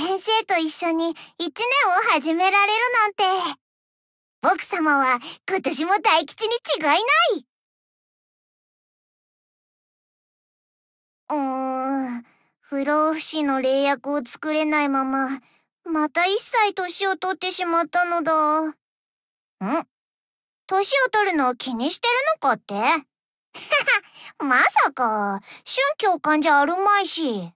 先生と一緒に一年を始められるなんて。僕様は今年も大吉に違いない。うーん、不老不死の霊薬を作れないまま、また一歳年を取ってしまったのだ。ん年を取るのを気にしてるのかって まさか、春教官じゃあるまいし。